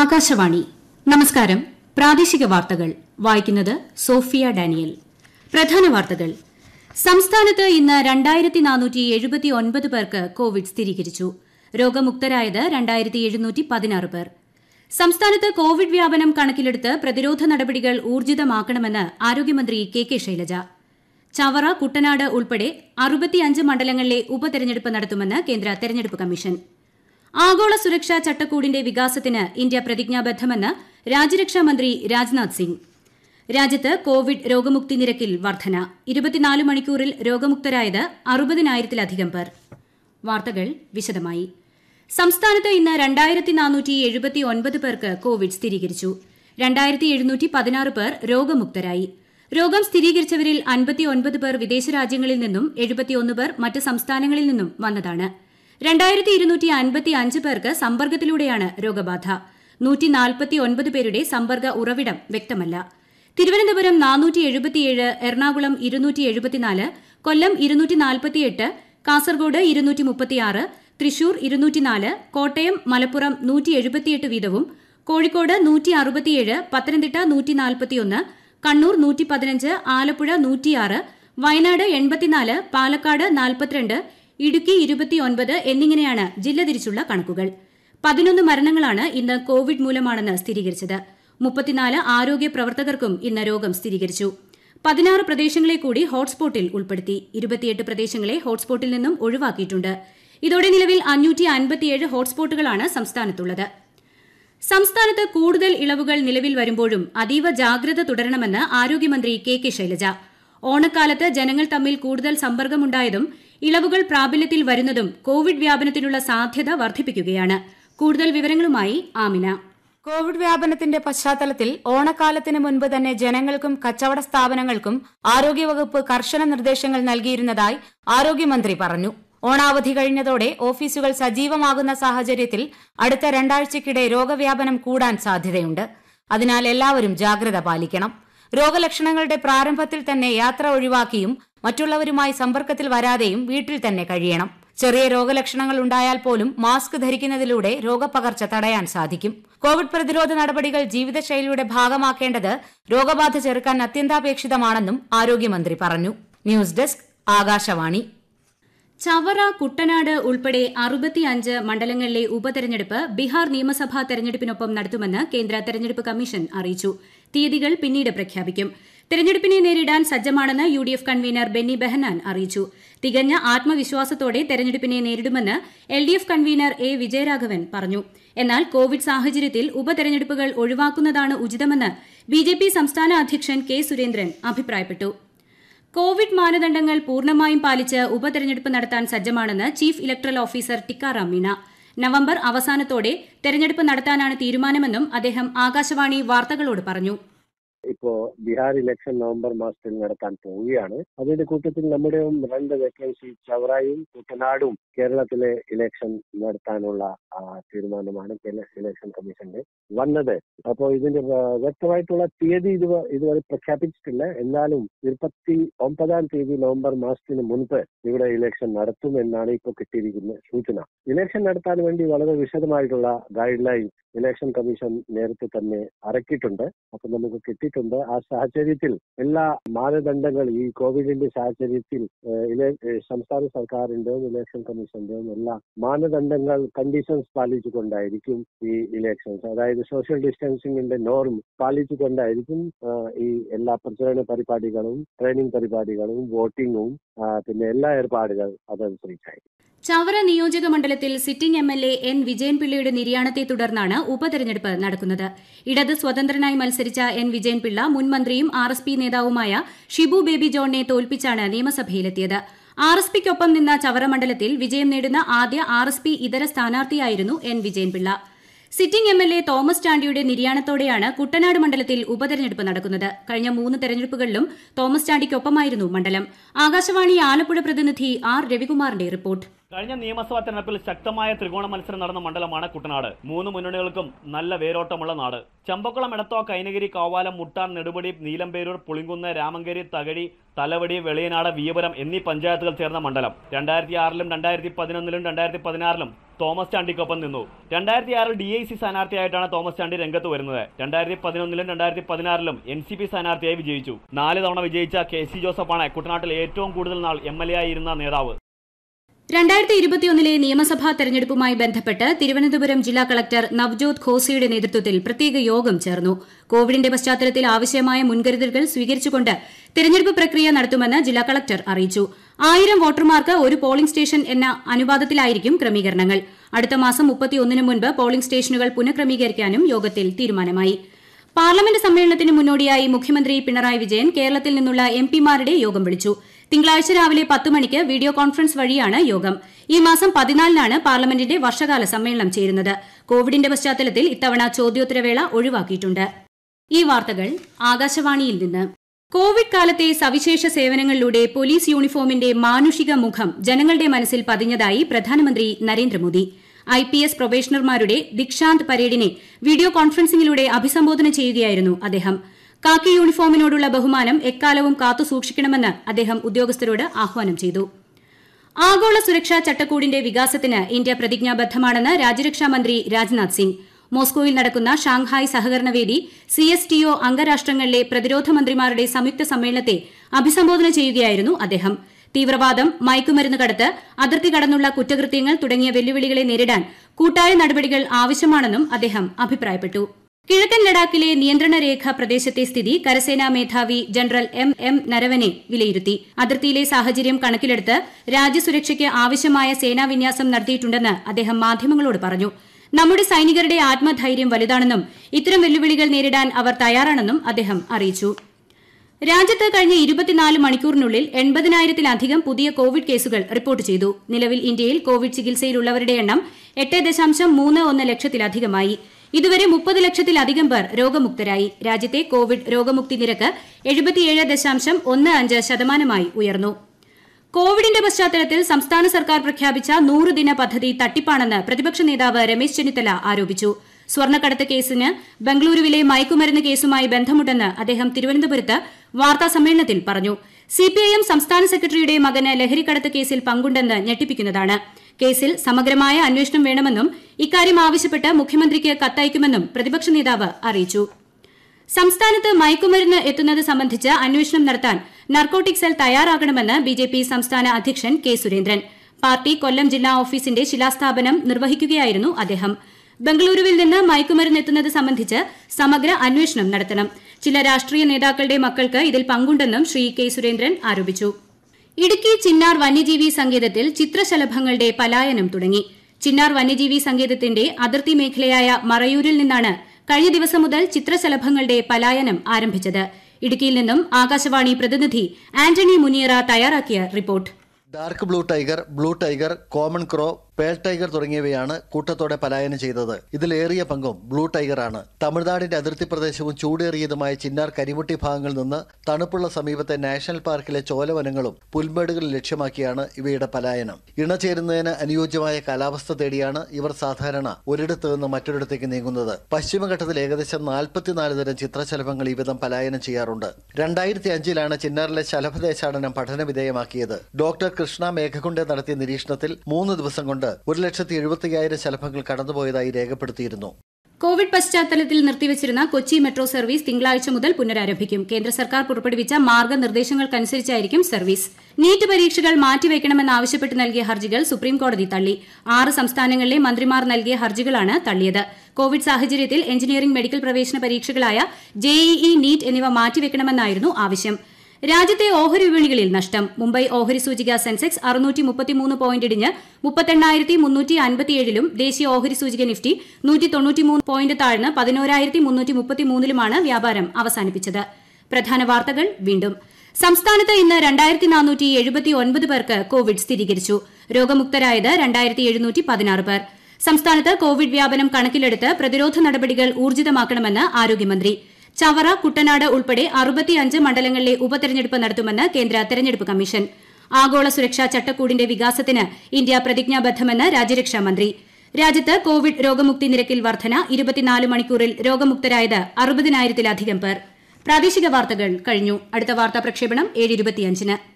ആകാശവാണി നമസ്കാരം പ്രാദേശിക വാർത്തകൾ വായിക്കുന്നത് സോഫിയ ഡാനിയൽ പ്രധാന വാർത്തകൾ സംസ്ഥാനത്ത് ഇന്ന് രണ്ടായിരത്തി നാനൂറ്റി എഴുപത്തി ഒൻപത് പേർക്ക് കോവിഡ് സ്ഥിരീകരിച്ചു രോഗമുക്തരായത് രണ്ടായിരത്തി എഴുന്നൂറ്റി പതിനാറ് പേർ സംസ്ഥാനത്ത് കോവിഡ് വ്യാപനം കണക്കിലെടുത്ത് പ്രതിരോധ നടപടികൾ ഊർജിതമാക്കണമെന്ന് ആരോഗ്യമന്ത്രി കെ കെ ശൈലജ ചവറ കുട്ടനാട് ഉൾപ്പെടെ അറുപത്തിയഞ്ച് മണ്ഡലങ്ങളിലെ ഉപതെരഞ്ഞെടുപ്പ് നടത്തുമെന്ന് കേന്ദ്ര തെരഞ്ഞെടുപ്പ് കമ്മീഷൻ ആഗോള സുരക്ഷാ ചട്ടക്കൂടിന്റെ വികാസത്തിന് ഇന്ത്യ പ്രതിജ്ഞാബദ്ധമെന്ന് രാജ്യരക്ഷാമന്ത്രി രാജ്നാഥ് സിംഗ് രാജ്യത്ത് കോവിഡ് രോഗമുക്തി നിരക്കിൽ വർധന ഇരുപത്തിനാല് മണിക്കൂറിൽ രോഗമുക്തരായത് അറുപതിനായിരത്തിലധികം പേർ വാർത്തകൾ വിശദമായി സംസ്ഥാനത്ത് ഇന്ന് രണ്ടായിരത്തി നാനൂറ്റി എഴുപത്തി ഒൻപത് പേർക്ക് കോവിഡ് സ്ഥിരീകരിച്ചു രണ്ടായിരത്തി എഴുന്നൂറ്റി പതിനാറ് പേർ രോഗമുക്തരായി രോഗം സ്ഥിരീകരിച്ചവരിൽ അൻപത്തി ഒൻപത് പേർ വിദേശ രാജ്യങ്ങളിൽ നിന്നും എഴുപത്തിയൊന്ന് പേർ മറ്റ് സംസ്ഥാനങ്ങളിൽ നിന്നും വന്നതാണ് രണ്ടായിരത്തി ഇരുന്നൂറ്റി അൻപത്തി അഞ്ച് പേർക്ക് സമ്പർക്കത്തിലൂടെയാണ് രോഗബാധ നൂറ്റി നാൽപ്പത്തി ഒൻപത് പേരുടെ സമ്പർക്ക ഉറവിടം വ്യക്തമല്ല തിരുവനന്തപുരം നാനൂറ്റി എഴുപത്തിയേഴ് എറണാകുളം ഇരുന്നൂറ്റി എഴുപത്തിനാല് കൊല്ലം ഇരുന്നൂറ്റി നാൽപ്പത്തിയെട്ട് കാസർഗോഡ് ഇരുന്നൂറ്റി മുപ്പത്തിയാറ് തൃശൂർ ഇരുന്നൂറ്റിനാല് കോട്ടയം മലപ്പുറം നൂറ്റി എഴുപത്തിയെട്ട് വീതവും കോഴിക്കോട് നൂറ്റി അറുപത്തിയേഴ് പത്തനംതിട്ട നൂറ്റി നാൽപ്പത്തിയൊന്ന് കണ്ണൂർ നൂറ്റി പതിനഞ്ച് ആലപ്പുഴ നൂറ്റിയാറ് വയനാട് എൺപത്തിനാല് പാലക്കാട് നാൽപ്പത്തിരണ്ട് ഇടുക്കി ഇരുപത്തിയൊൻപത് എന്നിങ്ങനെയാണ് ജില്ല തിരിച്ചുള്ള കണക്കുകൾ പതിനൊന്ന് മരണങ്ങളാണ് ഇന്ന് കോവിഡ് മൂലമാണെന്ന് സ്ഥിരീകരിച്ചത് മുപ്പത്തിനാല് ആരോഗ്യ പ്രവർത്തകർക്കും ഇന്ന് രോഗം സ്ഥിരീകരിച്ചു പതിനാറ് പ്രദേശങ്ങളെ കൂടി ഹോട്ട്സ്പോട്ടിൽ ഉൾപ്പെടുത്തി ഇരുപത്തിയെട്ട് പ്രദേശങ്ങളെ ഹോട്ട്സ്പോട്ടിൽ നിന്നും ഒഴിവാക്കിയിട്ടുണ്ട് ഇതോടെ നിലവിൽ അഞ്ഞൂറ്റി അൻപത്തിയേഴ് ഹോട്ട്സ്പോട്ടുകളാണ് സംസ്ഥാനത്തുള്ളത് സംസ്ഥാനത്ത് കൂടുതൽ ഇളവുകൾ നിലവിൽ വരുമ്പോഴും അതീവ ജാഗ്രത തുടരണമെന്ന് ആരോഗ്യമന്ത്രി കെ കെ ശൈലജ ഓണക്കാലത്ത് ജനങ്ങൾ തമ്മിൽ കൂടുതൽ സമ്പർക്കമുണ്ടായതും ഇളവുകൾ പ്രാബല്യത്തിൽ വരുന്നതും കോവിഡ് വ്യാപനത്തിനുള്ള സാധ്യത വർദ്ധിപ്പിക്കുകയാണ് കൂടുതൽ വിവരങ്ങളുമായി ആമിന കോവിഡ് വ്യാപനത്തിന്റെ പശ്ചാത്തലത്തിൽ ഓണക്കാലത്തിന് മുൻപ് തന്നെ ജനങ്ങൾക്കും കച്ചവട സ്ഥാപനങ്ങൾക്കും ആരോഗ്യവകുപ്പ് കർശന നിർദ്ദേശങ്ങൾ നൽകിയിരുന്നതായി ആരോഗ്യമന്ത്രി പറഞ്ഞു ഓണാവധി കഴിഞ്ഞതോടെ ഓഫീസുകൾ സജീവമാകുന്ന സാഹചര്യത്തിൽ അടുത്ത രണ്ടാഴ്ചയ്ക്കിടെ രോഗവ്യാപനം കൂടാൻ സാധ്യതയുണ്ട് അതിനാൽ എല്ലാവരും ജാഗ്രത പാലിക്കണം രോഗലക്ഷണങ്ങളുടെ പ്രാരംഭത്തിൽ തന്നെ യാത്ര ഒഴിവാക്കിയും മറ്റുള്ളവരുമായി സമ്പർക്കത്തിൽ വരാതെയും വീട്ടിൽ തന്നെ കഴിയണം ചെറിയ രോഗലക്ഷണങ്ങൾ ഉണ്ടായാൽ പോലും മാസ്ക് ധരിക്കുന്നതിലൂടെ രോഗപകർച്ച തടയാൻ സാധിക്കും കോവിഡ് പ്രതിരോധ നടപടികൾ ജീവിതശൈലിയുടെ ഭാഗമാക്കേണ്ടത് രോഗബാധ ചെറുക്കാൻ അത്യന്താപേക്ഷിതമാണെന്നും ആരോഗ്യമന്ത്രി പറഞ്ഞു ന്യൂസ് ഡെസ്ക് ആകാശവാണി ചവറ കുട്ടനാട് ഉൾപ്പെടെ അറുപത്തിയഞ്ച് മണ്ഡലങ്ങളിലെ ഉപതെരഞ്ഞെടുപ്പ് ബീഹാർ നിയമസഭാ തെരഞ്ഞെടുപ്പിനൊപ്പം നടത്തുമെന്ന് കേന്ദ്ര തെരഞ്ഞെടുപ്പ് കമ്മീഷൻ അറിയിച്ചു തീയതികൾ പിന്നീട് പ്രഖ്യാപിക്കും തെരഞ്ഞെടുപ്പിനെ നേരിടാൻ സജ്ജമാണെന്ന് U D F convener Benny Behanan അറിയിച്ചു തികഞ്ഞ ആത്മവിശ്വാസത്തോടെ തെരഞ്ഞെടുപ്പിനെ നേരിടുമെന്ന് L D F convener A Vijayaraghavan പറഞ്ഞു എന്നാൽ കോവിഡ് സാഹചര്യത്തിൽ ഉപതെരഞ്ഞെടുപ്പുകൾ ഒഴിവാക്കുന്നതാണ് ഉചിതമെന്ന് ബി ജെ പി സംസ്ഥാന അധ്യക്ഷൻ കെ സുരേന്ദ്രൻ അഭിപ്രായപ്പെട്ടു കോവിഡ് മാനദണ്ഡങ്ങൾ പൂർണ്ണമായും പാലിച്ച് ഉപതെരഞ്ഞെടുപ്പ് നടത്താൻ സജ്ജമാണെന്ന് chief electoral officer Tikaram Meena November അവസാനത്തോടെ തെരഞ്ഞെടുപ്പ് നടത്താനാണ് തീരുമാനമെന്നും അദ്ദേഹം ആകാശവാണി വാർത്തകളോട് പറഞ്ഞു ഇപ്പോ ബീഹാർ ഇലക്ഷൻ നവംബർ മാസത്തിൽ നടത്താൻ പോവുകയാണ് അതിന്റെ കൂട്ടത്തിൽ നമ്മുടെ രണ്ട് വേക്കൻസി ചവറയും കുട്ടനാടും കേരളത്തിലെ ഇലക്ഷൻ നടത്താനുള്ള തീരുമാനമാണ് കേരള ഇലക്ഷൻ കമ്മീഷന്റെ വന്നത് അപ്പോൾ ഇതിന്റെ വ്യക്തമായിട്ടുള്ള തീയതി ഇതുവരെ ഇതുവരെ പ്രഖ്യാപിച്ചിട്ടില്ല എന്നാലും ഇരുപത്തി ഒമ്പതാം തീയതി നവംബർ മാസത്തിന് മുൻപ് ഇവിടെ ഇലക്ഷൻ നടത്തും എന്നാണ് ഇപ്പോൾ കിട്ടിയിരിക്കുന്ന സൂചന ഇലക്ഷൻ നടത്താൻ വേണ്ടി വളരെ വിശദമായിട്ടുള്ള ഗൈഡ് ലൈൻസ് ഇലക്ഷൻ കമ്മീഷൻ നേരത്തെ തന്നെ അറക്കിയിട്ടുണ്ട് അപ്പൊ നമുക്ക് കിട്ടിയിട്ടുണ്ട് ആ സാഹചര്യത്തിൽ എല്ലാ മാനദണ്ഡങ്ങൾ ഈ കോവിഡിന്റെ സാഹചര്യത്തിൽ സംസ്ഥാന സർക്കാരിന്റെയും ഇലക്ഷൻ കമ്മീഷന്റെയും എല്ലാ മാനദണ്ഡങ്ങൾ കണ്ടീഷൻസ് പാലിച്ചുകൊണ്ടായിരിക്കും ഈ ഇലക്ഷൻസ് അതായത് സോഷ്യൽ ഡിസ്റ്റൻസിംഗിന്റെ നോർം പാലിച്ചുകൊണ്ടായിരിക്കും ഈ എല്ലാ പ്രചരണ പരിപാടികളും ട്രെയിനിങ് പരിപാടികളും വോട്ടിങ്ങും പിന്നെ എല്ലാ ഏർപ്പാടുകൾ അതനുസരിച്ചായിരിക്കും ചവറ നിയോജക മണ്ഡലത്തിൽ സിറ്റിംഗ് എം എൽ എൻ വിജയൻപിള്ളയുടെ നിര്യാണത്തെ തുടർന്നാണ് ഉപതെരഞ്ഞെടുപ്പ് നടക്കുന്നത് ഇടത് സ്വതന്ത്രനായി മത്സരിച്ച എൻ വിജയൻപിള്ള മുൻ മന്ത്രിയും ആർ എസ് പി നേതാവുമായ ഷിബു ബേബി ജോണിനെ തോൽപ്പിച്ചാണ് നിയമസഭയിലെത്തിയത് ആർ എസ് പിക്കൊപ്പം നിന്ന ചവറ മണ്ഡലത്തിൽ വിജയം നേടുന്ന ആദ്യ ആർ എസ് പി ഇതര സ്ഥാനാർത്ഥിയായിരുന്നു N Vijayan Pillai sitting M L A Thomas ചാണ്ടിയുടെ നിര്യാണത്തോടെയാണ് കുട്ടനാട് മണ്ഡലത്തിൽ ഉപതെരഞ്ഞെടുപ്പ് നടക്കുന്നത് കഴിഞ്ഞ മൂന്ന് തെരഞ്ഞെടുപ്പുകളിലും തോമസ് ചാണ്ടിക്കൊപ്പമായിരുന്നു മണ്ഡലം ആകാശവാണി ആലപ്പുഴ പ്രതിനിധി ആർ രവികുമാറിന്റെ റിപ്പോർട്ട് കഴിഞ്ഞ നിയമസഭാ തെരഞ്ഞെടുപ്പിൽ ശക്തമായ ത്രികോണ മത്സരം നടന്ന മണ്ഡലമാണ് കുട്ടനാട് മൂന്ന് മുന്നണികൾക്കും നല്ല വേരോട്ടമുള്ള നാട് ചമ്പക്കുളം എടത്തോ കൈനഗിരി കാവാലം മുട്ടാർ നെടുപടി നീലമ്പേരൂർ പുളിങ്കുന്ന് രാമങ്കേരി തകഴി തലവടി വെളിയനാട് വീപുരം എന്നീ പഞ്ചായത്തുകൾ ചേർന്ന മണ്ഡലം രണ്ടായിരത്തി ആറിലും രണ്ടായിരത്തി പതിനൊന്നിലും രണ്ടായിരത്തി പതിനാറിലും തോമസ് ചാണ്ടിക്കൊപ്പം നിന്നു രണ്ടായിരത്തി ആറിൽ ഡി ഐ സി സ്ഥാനാർത്ഥിയായിട്ടാണ് തോമസ് ചാണ്ടി രംഗത്ത് വരുന്നത് രണ്ടായിരത്തി പതിനൊന്നിലും രണ്ടായിരത്തി പതിനാറിലും എൻ സി പി സ്ഥാനാർത്ഥിയായി വിജയിച്ചു നാല് തവണ വിജയിച്ച കെ സി ജോസഫാണ് കുട്ടനാട്ടിൽ ഏറ്റവും കൂടുതൽ നാൾ എം എൽ എ ആയിരുന്ന നേതാവ് രണ്ടായിരത്തി ഇരുപത്തിയൊന്നിലെ നിയമസഭാ തെരഞ്ഞെടുപ്പുമായി ബന്ധപ്പെട്ട് തിരുവനന്തപുരം ജില്ലാ കളക്ടർ നവ്ജോത് ഖോസയുടെ നേതൃത്വത്തിൽ പ്രത്യേക യോഗം ചേർന്നു കോവിഡിന്റെ പശ്ചാത്തലത്തിൽ ആവശ്യമായ മുൻകരുതലുകൾ സ്വീകരിച്ചുകൊണ്ട് തെരഞ്ഞെടുപ്പ് പ്രക്രിയ നടത്തുമെന്ന് ജില്ലാ കളക്ടർ അറിയിച്ചു ആയിരം വോട്ടർമാർക്ക് ഒരു പോളിംഗ് സ്റ്റേഷൻ എന്ന അനുപാതത്തിലായിരിക്കും ക്രമീകരണങ്ങൾ അടുത്ത മാസം മുപ്പത്തിയൊന്നിന് മുൻപ് പോളിംഗ് സ്റ്റേഷനുകൾ പുനഃക്രമീകരിക്കാനും യോഗത്തിൽ തീരുമാനമായി പാർലമെന്റ് സമ്മേളനത്തിന് മുന്നോടിയായി മുഖ്യമന്ത്രി പിണറായി വിജയൻ കേരളത്തിൽ നിന്നുള്ള എംപിമാരുടെ യോഗം വിളിച്ചു തിങ്കളാഴ്ച രാവിലെ പത്ത് മണിക്ക് വീഡിയോ കോൺഫറൻസ് വഴിയാണ് യോഗം ഈ മാസം പതിനാലിനാണ് പാർലമെന്റിന്റെ വർഷകാല സമ്മേളനം ചേരുന്നത് കോവിഡിന്റെ പശ്ചാത്തലത്തിൽ ഇത്തവണ ചോദ്യോത്തരവേള ഒഴിവാക്കിയിട്ടുണ്ട് ഈ വാർത്തകൾ ആകാശവാണിയിൽ നിന്ന് കോവിഡ് കാലത്തെ സവിശേഷ സേവനങ്ങളിലൂടെ പോലീസ് യൂണിഫോമിന്റെ മാനുഷിക മുഖം ജനങ്ങളുടെ മനസ്സിൽ പതിഞ്ഞതായി പ്രധാനമന്ത്രി നരേന്ദ്രമോദി ഐ പി എസ് പ്രൊബേഷണർമാരുടെ ദിക്ഷാന്ത് പരേഡിനെ വീഡിയോ കോൺഫറൻസിംഗിലൂടെ അഭിസംബോധന ചെയ്യുകയായിരുന്നു അദ്ദേഹം കാക്കി യൂണിഫോമിനോടുള്ള ബഹുമാനം എക്കാലവും കാത്തുസൂക്ഷിക്കണമെന്ന് അദ്ദേഹം ഉദ്യോഗസ്ഥരോട് ആഹ്വാനം ചെയ്തു ആഗോള സുരക്ഷാ ചട്ടക്കൂടിന്റെ വികാസത്തിന് ഇന്ത്യ പ്രതിജ്ഞാബദ്ധമാണെന്ന് രാജ്യരക്ഷാമന്ത്രി രാജ്നാഥ് സിംഗ് മോസ്കോയിൽ നടക്കുന്ന ഷാങ്ഹായ് സഹകരണ വേദി ഒ അംഗരാഷ്ട്രങ്ങളിലെ പ്രതിരോധ മന്ത്രിമാരുടെ സംയുക്ത സമ്മേളനത്തെ അഭിസംബോധന ചെയ്യുകയായിരുന്നു അദ്ദേഹം തീവ്രവാദം മയക്കുമരുന്ന് കടത്ത് അതിർത്തി കടന്നുള്ള കുറ്റകൃത്യങ്ങൾ തുടങ്ങിയ വെല്ലുവിളികളെ നേരിടാൻ കൂട്ടായ നടപടികൾ ആവശ്യമാണെന്നും അദ്ദേഹം അഭിപ്രായപ്പെട്ടു കിഴക്കൻ ലഡാക്കിലെ നിയന്ത്രണ രേഖ പ്രദേശത്തെ സ്ഥിതി കരസേനാ മേധാവി ജനറൽ എം എം നരവനെ വിലയിരുത്തി അതിർത്തിയിലെ സാഹചര്യം കണക്കിലെടുത്ത് രാജ്യസുരക്ഷയ്ക്ക് ആവശ്യമായ സേനാവിന്യാസം നടത്തിയിട്ടുണ്ടെന്ന് അദ്ദേഹം മാധ്യമങ്ങളോട് പറഞ്ഞു നമ്മുടെ സൈനികരുടെ ആത്മധൈര്യം വലുതാണെന്നും ഇത്തരം വെല്ലുവിളികൾ നേരിടാൻ അവർ തയ്യാറാണെന്നും അദ്ദേഹം അറിയിച്ചു രാജ്യത്ത് കഴിഞ്ഞ ഇരുപത്തിനാല് മണിക്കൂറിനുള്ളിൽ എൺപതിനായിരത്തിലധികം പുതിയ കോവിഡ് കേസുകൾ റിപ്പോർട്ട് ചെയ്തു നിലവിൽ ഇന്ത്യയിൽ കോവിഡ് ചികിത്സയിലുള്ളവരുടെ എണ്ണം എട്ട് ദശാംശം മൂന്ന് ഒന്ന് ലക്ഷത്തിലധികമായി ഇതുവരെ മുപ്പത് ലക്ഷത്തിലധികം പേർ രോഗമുക്തരായി രാജ്യത്തെ കോവിഡ് രോഗമുക്തി നിരക്ക് ശതമാനമായി ഉയർന്നു കോവിഡിന്റെ പശ്ചാത്തലത്തിൽ സംസ്ഥാന സർക്കാർ പ്രഖ്യാപിച്ച നൂറ് ദിന പദ്ധതി തട്ടിപ്പാണെന്ന് പ്രതിപക്ഷ നേതാവ് രമേശ് ചെന്നിത്തല ആരോപിച്ചു സ്വർണ്ണക്കടത്ത് കേസിന് ബംഗളൂരുവിലെ മയക്കുമരുന്ന് കേസുമായി ബന്ധമുണ്ടെന്ന് അദ്ദേഹം തിരുവനന്തപുരത്ത് വാർത്താസമ്മേളനത്തിൽ പറഞ്ഞു സിപിഐഎം സംസ്ഥാന സെക്രട്ടറിയുടെ മകന് ലഹരിക്കടത്ത് കേസിൽ പങ്കുണ്ടെന്ന് ഞെട്ടിപ്പിക്കുന്നതാണ് കേസിൽ സമഗ്രമായ അന്വേഷണം വേണമെന്നും ഇക്കാര്യം ആവശ്യപ്പെട്ട് മുഖ്യമന്ത്രിക്ക് കത്തയക്കുമെന്നും പ്രതിപക്ഷ നേതാവ് അറിയിച്ചു സംസ്ഥാനത്ത് മയക്കുമരുന്ന് എത്തുന്നത് സംബന്ധിച്ച് അന്വേഷണം നടത്താൻ നർക്കോട്ടിക് സെൽ തയ്യാറാകണമെന്ന് ബിജെപി സംസ്ഥാന അധ്യക്ഷൻ കെ സുരേന്ദ്രൻ പാർട്ടി കൊല്ലം ജില്ലാ ഓഫീസിന്റെ ശിലാസ്ഥാപനം നിർവഹിക്കുകയായിരുന്നു അദ്ദേഹം ബംഗളൂരുവിൽ നിന്ന് മയക്കുമരുന്ന് എത്തുന്നത് സംബന്ധിച്ച് സമഗ്ര അന്വേഷണം നടത്തണം ചില രാഷ്ട്രീയ നേതാക്കളുടെ മക്കൾക്ക് ഇതിൽ പങ്കുണ്ടെന്നും ശ്രീ കെ സുരേന്ദ്രൻ ആരോപിച്ചു ഇടുക്കി ചിന്നാർ വന്യജീവി സങ്കേതത്തിൽ ചിത്രശലഭങ്ങളുടെ പലായനം തുടങ്ങി ചിന്നാർ വന്യജീവി സങ്കേതത്തിന്റെ അതിർത്തി മേഖലയായ മറയൂരിൽ നിന്നാണ് കഴിഞ്ഞ ദിവസം മുതൽ ചിത്രശലഭങ്ങളുടെ പലായനം ആരംഭിച്ചത് ഇടുക്കിയിൽ നിന്നും ആകാശവാണി പ്രതിനിധി ആന്റണി മുനിയറ തയ്യാറാക്കിയ report dark blue tiger blue tiger common crow pearl tiger തുടങ്ങിയവയാണ് കൂട്ടത്തോടെ പലായനം ചെയ്തത് ഇതിലേറിയ പങ്കും ബ്ലൂ ടൈഗറാണ് തമിഴ്നാടിന്റെ അതിർത്തി പ്രദേശവും ചൂടേറിയതുമായ ചിന്നാർ കരിമുട്ടി ഭാഗങ്ങളിൽ നിന്ന് തണുപ്പുള്ള സമീപത്തെ നാഷണൽ പാർക്കിലെ ചോലവനങ്ങളും പുൽമേടുകളും ലക്ഷ്യമാക്കിയാണ് ഇവയുടെ പലായനം ഇണചേരുന്നതിന് അനുയോജ്യമായ കാലാവസ്ഥ തേടിയാണ് ഇവർ സാധാരണ ഒരിടത്ത് നിന്ന് മറ്റൊരിടത്തേക്ക് നീങ്ങുന്നത് പശ്ചിമഘട്ടത്തിൽ ഏകദേശം നാൽപ്പത്തിനാല് തരം ചിത്രശലഭങ്ങൾ ഈ വിധം പലായനം ചെയ്യാറുണ്ട് രണ്ടായിരത്തി അഞ്ചിലാണ് ചിന്നാറിലെ ശലഭദേശാടനം പഠനവിധേയമാക്കിയത് ഡോക്ടർ കൃഷ്ണ മേഘകുണ്ടെ നടത്തിയ നിരീക്ഷണത്തിൽ മൂന്ന് ദിവസം കൊണ്ട് കൊണ്ട് ഒരു ലക്ഷത്തി എഴുപത്തയ്യായിരം ശലഭങ്ങൾ കടന്നുപോയതായി രേഖപ്പെടുത്തിയിരുന്നു കോവിഡ് പശ്ചാത്തലത്തിൽ നിർത്തിവച്ചിരുന്ന കൊച്ചി മെട്രോ സർവീസ് തിങ്കളാഴ്ച മുതൽ പുനരാരംഭിക്കും കേന്ദ്ര സർക്കാർ പുറപ്പെടുവിച്ച മാർഗ്ഗനിർദ്ദേശങ്ങൾക്കനുസരിച്ചായിരിക്കും സർവീസ് നീറ്റ് പരീക്ഷകൾ മാറ്റിവയ്ക്കണമെന്നാവശ്യപ്പെട്ട് നൽകിയ ഹർജികൾ സുപ്രീംകോടതി തള്ളി ആറ് സംസ്ഥാനങ്ങളിലെ മന്ത്രിമാർ നൽകിയ ഹർജികളാണ് തള്ളിയത് കോവിഡ് സാഹചര്യത്തിൽ എഞ്ചിനീയറിംഗ് മെഡിക്കൽ പ്രവേശന പരീക്ഷകളായ ജെഇഇ നീറ്റ് എന്നിവ മാറ്റിവയ്ക്കണമെന്നായിരുന്നു ആവശ്യം രാജ്യത്തെ ഓഹരി വിപണികളിൽ നഷ്ടം മുംബൈ ഓഹരി സൂചിക സെൻസെക്സ് അറുന്നൂറ്റി മുപ്പത്തിമൂന്ന് പോയിന്റ് ഇടിഞ്ഞ് മുപ്പത്തെണ്ണായിരത്തി ദേശീയ ഓഹരി സൂചിക നിഫ്റ്റി നൂറ്റി തൊണ്ണൂറ്റിമൂന്ന് പോയിന്റ് താഴ്ന്ന് പതിനോരായിരത്തിലുമാണ് വ്യാപാരം അവസാനിപ്പിച്ചത് പ്രധാന വാർത്തകൾ വീണ്ടും സംസ്ഥാനത്ത് ഇന്ന് രണ്ടായിരത്തി നാനൂറ്റി എഴുപത്തി ഒൻപത് പേർക്ക് കോവിഡ് സ്ഥിരീകരിച്ചു രോഗമുക്തരായത് രണ്ടായിരത്തി എഴുന്നൂറ്റി പതിനാറ് പേർ സംസ്ഥാനത്ത് കോവിഡ് വ്യാപനം കണക്കിലെടുത്ത് പ്രതിരോധ നടപടികൾ ഊർജിതമാക്കണമെന്ന് ആരോഗ്യമന്ത്രി ചവറ കുട്ടനാട് ഉൾപ്പെടെ അറുപത്തിയഞ്ച് മണ്ഡലങ്ങളിലെ ഉപതെരഞ്ഞെടുപ്പ് നടത്തുമെന്ന് കേന്ദ്ര തെരഞ്ഞെടുപ്പ് കമ്മീഷൻ ആഗോള സുരക്ഷാ ചട്ടക്കൂടിന്റെ വികാസത്തിന് ഇന്ത്യ പ്രതിജ്ഞാബദ്ധമെന്ന് രാജ്യരക്ഷാ മന്ത്രി രാജ്യത്ത് കോവിഡ് രോഗമുക്തി നിരക്കിൽ വർധന മണിക്കൂറിൽ രോഗമുക്തരായത് അറുപതിനായിരത്തിലധികം പേർ പ്രാദേശിക വാർത്തകൾ കഴിഞ്ഞു അടുത്ത വാർത്താ പ്രക്ഷേപണം ഏഴ്